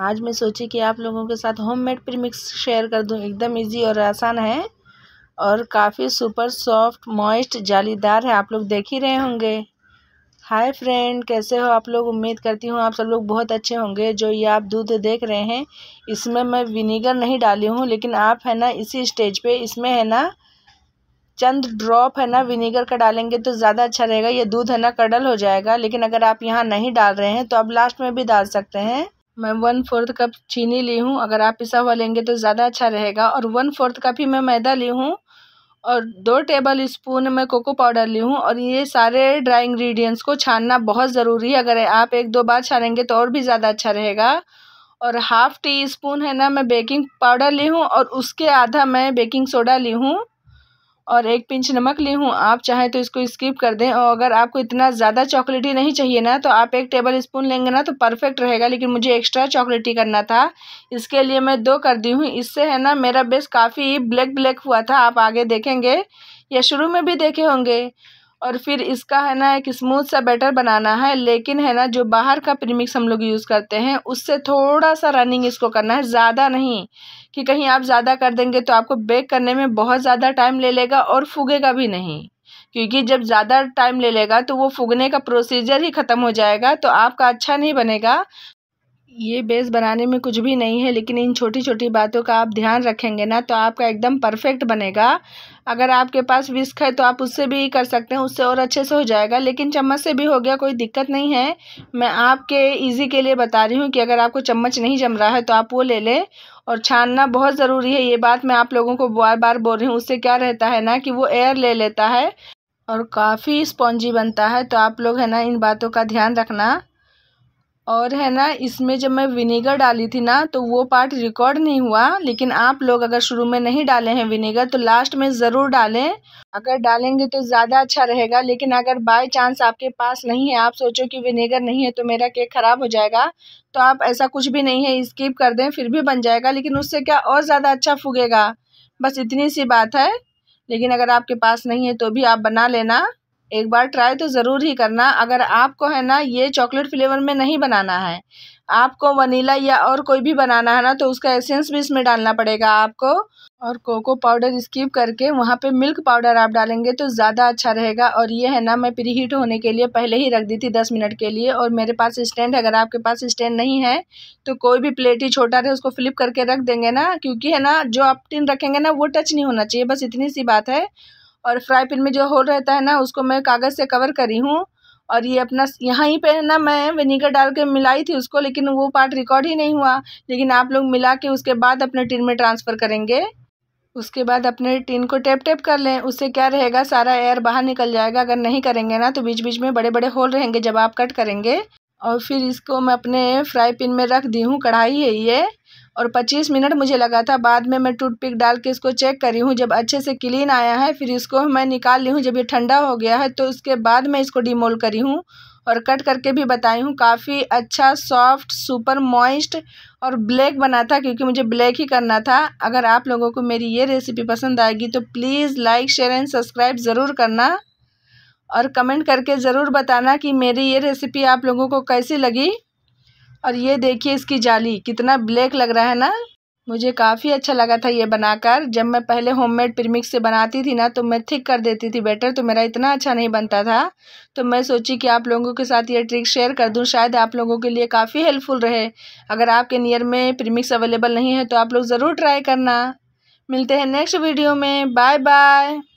आज मैं सोची कि आप लोगों के साथ होममेड प्रीमिक्स शेयर कर दूं एकदम इजी और आसान है और काफ़ी सुपर सॉफ्ट मॉइस्ट जालीदार है आप लोग देख ही रहे होंगे हाय फ्रेंड कैसे हो आप लोग उम्मीद करती हूँ आप सब लोग बहुत अच्छे होंगे जो ये आप दूध देख रहे हैं इसमें मैं विनीगर नहीं डाली हूँ लेकिन आप है ना इसी स्टेज पर इसमें है ना चंद ड्रॉप है ना विनीगर का डालेंगे तो ज़्यादा अच्छा रहेगा ये दूध है ना कडल हो जाएगा लेकिन अगर आप यहाँ नहीं डाल रहे हैं तो आप लास्ट में भी डाल सकते हैं मैं वन फोर्थ कप चीनी ली हूँ अगर आप पिसा हुआ लेंगे तो ज़्यादा अच्छा रहेगा और वन फोर्थ कप ही मैं मैदा ली हूँ और दो टेबल स्पून मैं कोको पाउडर ली हूँ और ये सारे ड्राई इंग्रेडिएंट्स को छानना बहुत ज़रूरी है अगर आप एक दो बार छानेंगे तो और भी ज़्यादा अच्छा रहेगा और हाफ़ टी स्पून है ना मैं बेकिंग पाउडर ली हूँ और उसके आधा मैं बेकिंग सोडा ली हूँ और एक पिंच नमक ली हूँ आप चाहें तो इसको स्किप कर दें और अगर आपको इतना ज़्यादा चॉकलेटी नहीं चाहिए ना तो आप एक टेबल स्पून लेंगे ना तो परफेक्ट रहेगा लेकिन मुझे एक्स्ट्रा चॉकलेटी करना था इसके लिए मैं दो कर दी हूँ इससे है ना मेरा बेस काफ़ी ब्लैक ब्लैक हुआ था आप आगे देखेंगे या शुरू में भी देखे होंगे और फिर इसका है ना एक स्मूथ सा बैटर बनाना है लेकिन है ना जो बाहर का प्रीमिक्स हम लोग यूज़ करते हैं उससे थोड़ा सा रनिंग इसको करना है ज़्यादा नहीं कि कहीं आप ज़्यादा कर देंगे तो आपको बेक करने में बहुत ज़्यादा टाइम ले लेगा और फूगेगा भी नहीं क्योंकि जब ज़्यादा टाइम ले लेगा तो वो फूगने का प्रोसीजर ही ख़त्म हो जाएगा तो आपका अच्छा नहीं बनेगा ये बेस बनाने में कुछ भी नहीं है लेकिन इन छोटी छोटी बातों का आप ध्यान रखेंगे ना तो आपका एकदम परफेक्ट बनेगा अगर आपके पास विस्क है तो आप उससे भी कर सकते हैं उससे और अच्छे से हो जाएगा लेकिन चम्मच से भी हो गया कोई दिक्कत नहीं है मैं आपके इजी के लिए बता रही हूँ कि अगर आपको चम्मच नहीं जम रहा है तो आप वो ले लें और छानना बहुत ज़रूरी है ये बात मैं आप लोगों को बार बार बोल रही हूँ उससे क्या रहता है ना कि वो एयर ले लेता है और काफ़ी स्पॉन्जी बनता है तो आप लोग है ना इन बातों का ध्यान रखना और है ना इसमें जब मैं विनेगर डाली थी ना तो वो पार्ट रिकॉर्ड नहीं हुआ लेकिन आप लोग अगर शुरू में नहीं डाले हैं विनेगर तो लास्ट में ज़रूर डालें अगर डालेंगे तो ज़्यादा अच्छा रहेगा लेकिन अगर बाय चांस आपके पास नहीं है आप सोचो कि विनेगर नहीं है तो मेरा केक ख़राब हो जाएगा तो आप ऐसा कुछ भी नहीं है स्किप कर दें फिर भी बन जाएगा लेकिन उससे क्या और ज़्यादा अच्छा फूगेगा बस इतनी सी बात है लेकिन अगर आपके पास नहीं है तो भी आप बना लेना एक बार ट्राई तो ज़रूर ही करना अगर आपको है ना ये चॉकलेट फ्लेवर में नहीं बनाना है आपको वनीला या और कोई भी बनाना है ना तो उसका एसेंस भी इसमें डालना पड़ेगा आपको और कोको पाउडर स्किप करके वहाँ पे मिल्क पाउडर आप डालेंगे तो ज़्यादा अच्छा रहेगा और ये है ना मैं प्री हीट होने के लिए पहले ही रख दी थी दस मिनट के लिए और मेरे पास स्टैंड अगर आपके पास स्टैंड नहीं है तो कोई भी प्लेट ही छोटा रहे उसको फ्लिप करके रख देंगे ना क्योंकि है ना जो आप टिन रखेंगे ना वो टच नहीं होना चाहिए बस इतनी सी बात है और फ्राई पैन में जो होल रहता है ना उसको मैं कागज़ से कवर करी हूँ और ये अपना यहाँ ही पे ना मैं विनीगर डाल के मिलाई थी उसको लेकिन वो पार्ट रिकॉर्ड ही नहीं हुआ लेकिन आप लोग मिला के उसके बाद अपने टिन में ट्रांसफ़र करेंगे उसके बाद अपने टिन को टेप टेप कर लें उससे क्या रहेगा सारा एयर बाहर निकल जाएगा अगर नहीं करेंगे ना तो बीच बीच में बड़े बड़े होल रहेंगे जब आप कट करेंगे और फिर इसको मैं अपने फ्राई पिन में रख दी हूँ कढ़ाई है ये और पच्चीस मिनट मुझे लगा था बाद में मैं टूथपिक डाल के इसको चेक करी हूँ जब अच्छे से क्लीन आया है फिर इसको मैं निकाल ली हूँ जब ये ठंडा हो गया है तो उसके बाद मैं इसको डिमोल करी हूँ और कट करके भी बताई हूँ काफ़ी अच्छा सॉफ्ट सुपर मॉइस्ट और ब्लैक बना था क्योंकि मुझे ब्लैक ही करना था अगर आप लोगों को मेरी ये रेसिपी पसंद आएगी तो please like share and subscribe ज़रूर करना और कमेंट करके ज़रूर बताना कि मेरी ये रेसिपी आप लोगों को कैसी लगी और ये देखिए इसकी जाली कितना ब्लैक लग रहा है ना मुझे काफ़ी अच्छा लगा था ये बनाकर जब मैं पहले होममेड प्रीमिक्स से बनाती थी ना तो मैं थिक कर देती थी बेटर तो मेरा इतना अच्छा नहीं बनता था तो मैं सोची कि आप लोगों के साथ ये ट्रिक शेयर कर दूं शायद आप लोगों के लिए काफ़ी हेल्पफुल रहे अगर आपके नियर में प्रीमिक्स अवेलेबल नहीं है तो आप लोग ज़रूर ट्राई करना मिलते हैं नेक्स्ट वीडियो में बाय बाय